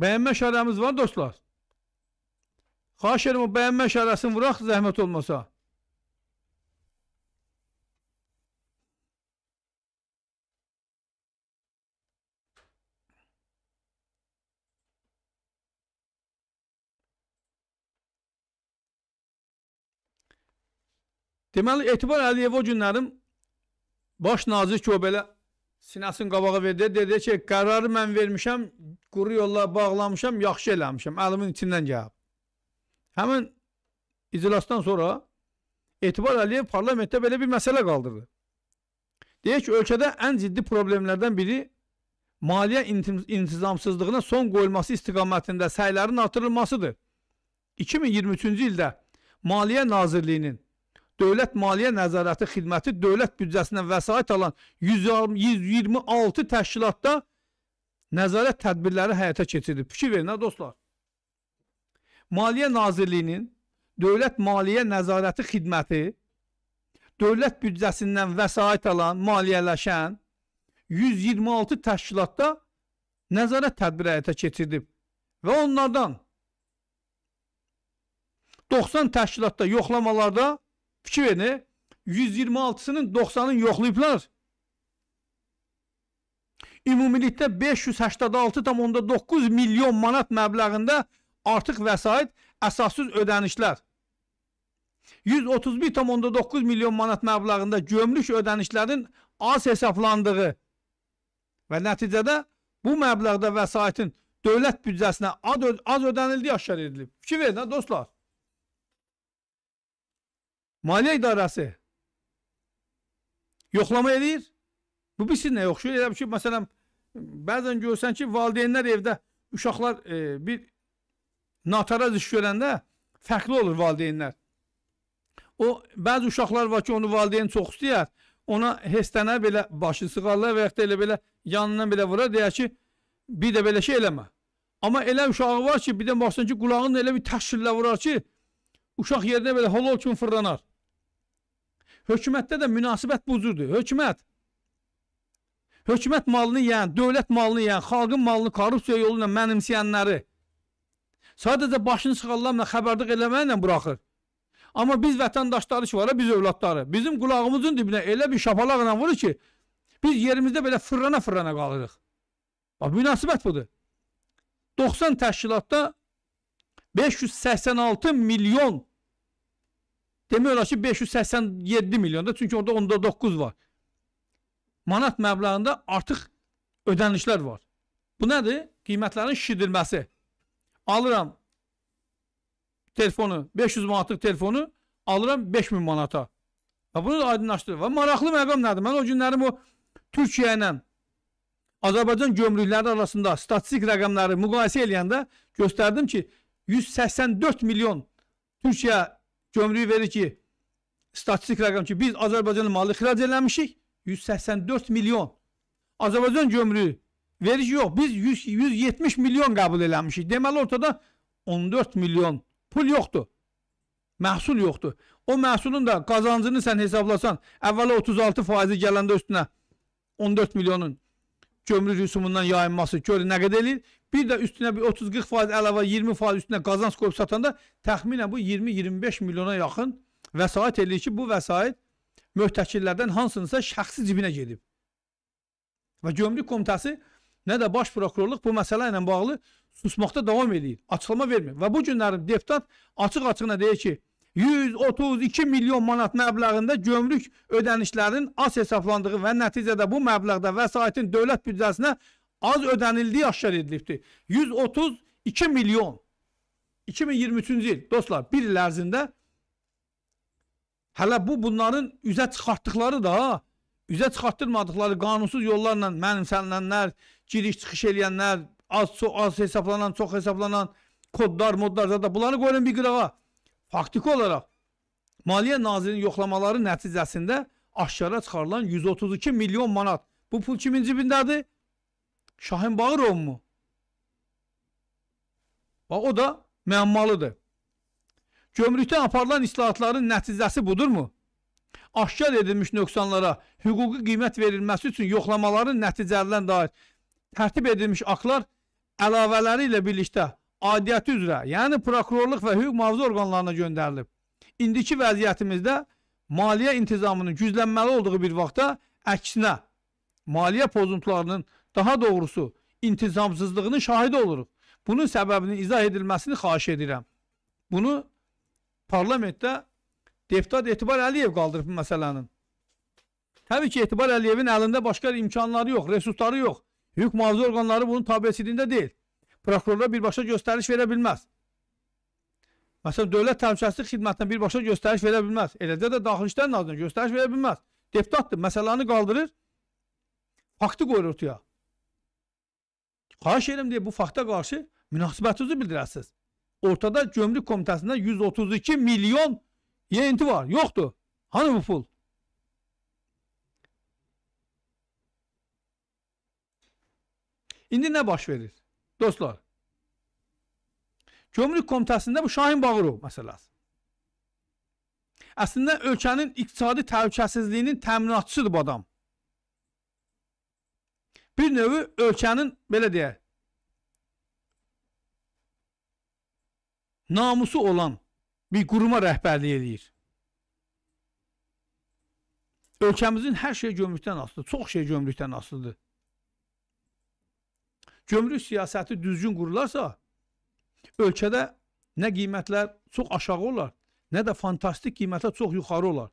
Bəyənmə şərəmiz var dostlar. Xahiş edirəm o bəyənmə şərəsini vuraq zəhmət olmasa. Deməli, Etibar Əliyev o günlərim baş nazir ki, o belə sinəsin qabağa verdi. Dedi ki, qərarı mən vermişəm, quru yolla bağlamışam, yaxşı eləmişəm, əlimin içindən gəlib. Həmin iclasdan sonra Etibar Əliyev parlamentdə belə bir məsələ qaldırdı. Deyək ki, ölkədə ən ciddi problemlərdən biri maliyyə intizamsızlığına son qoyulması istiqamətində səylərin artırılmasıdır. 2023-cü ildə Maliyyə Nazirliyinin Dövlət Maliyyə Nəzarəti Xidməti dövlət büdcəsindən vəsait alan 126 təşkilatda nəzarət tədbirləri həyata keçirir. Fikir verin, hə dostlar? Maliyyə Nazirliyinin Dövlət Maliyyə Nəzarəti Xidməti dövlət büdcəsindən vəsait alan, maliyyələşən 126 təşkilatda nəzarət tədbiri həyata keçirdib və onlardan 90 təşkilatda yoxlamalarda Fikir verin, 126-sının 90-ını yoxlayıblar. Ümumilikdə 586,9 milyon manat məbləğində artıq vəsait əsassız ödənişlər. 131,9 milyon manat məbləğində gömrük ödənişlərin az hesablandığı və nəticədə bu məbləğdə vəsaitin dövlət büdcəsinə az ödənildiyi aşkar edilib. Fikir verin, dostlar. Maliyyə İdarəsi yoxlama edir. Bu bizsinlə yoxşuyur. Elə ki, məsələn, bəzən görsən ki, valideynlər evdə uşaqlar e, bir nataraz iş görəndə fərqli olur valideynlər. O, bəzi uşaqlar var ki, onu valideyn çox istəyər. Ona hestənə belə başı sıxarlar və yaxud da elə belə yanından belə vurar, deyər ki, bir də belə şey eləmə. Amma elə uşağı var ki, bir də baxsan ki, qulağını elə bir təşkillə vurar ki, uşaq yerinə belə holol kimi fırlanar. Hökumətdə də münasibət bu cürdür. Hökumət Hökumət malını yeyən, dövlət malını yeyən, xalqın malını korrupsiya yolu ilə mənimsəyənləri sadəcə başını çıxarlarla xəbərdarlıq eləməklə buraxır. Amma biz vətəndaşları ki, var, biz övladları, bizim qulağımızın dibinə elə bir şapalaqla vurur ki, biz yerimizdə belə fırlana-fırlana qalırıq. Bax, münasibət budur. 90 təşkilatda 586 milyon Demək olar ki 587 milyonda çünki orada onda 9 var. Manat məbləğində artıq ödənişlər var. Bu nədir? Qiymətlərin şişirilməsi. Alıram telefonu, 500 manatlıq telefonu alıram 5000 manata. Və bunu da aydınlaşdırır. Və maraqlı məqam nədir? Mən o günlərim o Türkiyə ilə Azərbaycan gömrükləri arasında statistik rəqəmləri müqayisə eləyəndə göstərdim ki, 184 milyon Türkiyə gömrüyü verir ki, statistik rəqəm ki, biz Azərbaycanın malı xirac eləmişik, 184 milyon. Azərbaycan gömrüyü verir ki, yox, biz 100, 170 milyon qəbul eləmişik. Deməli ortada 14 milyon pul yoxdur. Məhsul yoxdur. O məhsulun da qazancını sən hesablasan, əvvəla 36 faizi gələndə üstünə 14 milyonun gömrük rüsumundan yayınması görür nə qədər eləyir. Bir də üstünə bir 30-40% əlavə 20% üstünə qazanc qoyub satanda təxminən bu 20-25 milyona yaxın vəsait eləyir ki, bu vəsait möhtəkillərdən hansınısa şəxsi cibinə gedib. Və gömrük komitəsi nə də baş prokurorluq bu məsələ ilə bağlı susmaqda davam edir. Açıqlama vermir. Və bu günlərin deputat açıq-açığına deyir ki, 132 milyon manat məbləğində gömrük ödənişlərin az hesablandığı və nəticədə bu məbləğdə vəsaitin dövlət büdcəsinə az ödənildiyi aşkar edilibdir. 132 milyon 2023-cü il dostlar bir il ərzində hələ bu bunların üzə çıxartdıqları da üzə çıxartdırmadıqları qanunsuz yollarla mənimsənilənlər, giriş-çıxış eləyənlər, az çox az hesablanan, çox hesablanan kodlar, modlar da bunları qoyun bir qırağa. Faktiki olaraq Maliyyə Nazirinin yoxlamaları nəticəsində aşkara çıxarılan 132 milyon manat. Bu pul kimin cibindədir? Şahin Bağırov mu? Bax, o da məmmalıdır. Gömrükdən aparılan islahatların nəticəsi budurmu? Aşkar edilmiş nöqsanlara hüquqi qiymət verilməsi üçün yoxlamaların nəticələrinə dair tərtib edilmiş aqlar əlavələri ilə birlikdə adiyyəti üzrə, yəni prokurorluq və hüquq mühafizə orqanlarına göndərilib. İndiki vəziyyətimizdə maliyyə intizamının güclənməli olduğu bir vaxtda əksinə maliyyə pozuntularının daha doğrusu intizamsızlığının şahidi oluruq. Bunun səbəbinin izah edilməsini xahiş edirəm. Bunu parlamentdə deputat Etibar Əliyev qaldırıb bu məsələnin. Təbii ki, Etibar Əliyevin əlində başqa imkanları yox, resursları yox. Hüquq mühafizə orqanları bunun tabiəsində deyil prokurorlar birbaşa göstəriş verə bilməz. Məsələn, dövlət təmsilçilik xidmətinə birbaşa göstəriş verə bilməz. Eləcə də daxili işlər nazirinə göstəriş verə bilməz. Deputatdır, məsələni qaldırır, faktı qoyur ortaya. Xahiş edirəm deyə bu fakta qarşı münasibətinizi bildirəsiniz. Ortada Gömrük Komitəsində 132 milyon yeyinti var. Yoxdur. Hani bu pul? İndi nə baş verir? Dostlar, Gömrük Komitəsində bu Şahin Bağırov məsələsi. Əslində ölkənin iqtisadi təhlükəsizliyinin təminatçısıdır bu adam. Bir növü ölkənin belə deyək namusu olan bir quruma rəhbərlik eləyir. Ölkəmizin hər şey gömrükdən asılıdır. Çox şey gömrükdən asılıdır. Gömrük siyasəti düzgün qurularsa, ölkədə nə qiymətlər çox aşağı olar, nə də fantastik qiymətlər çox yuxarı olar.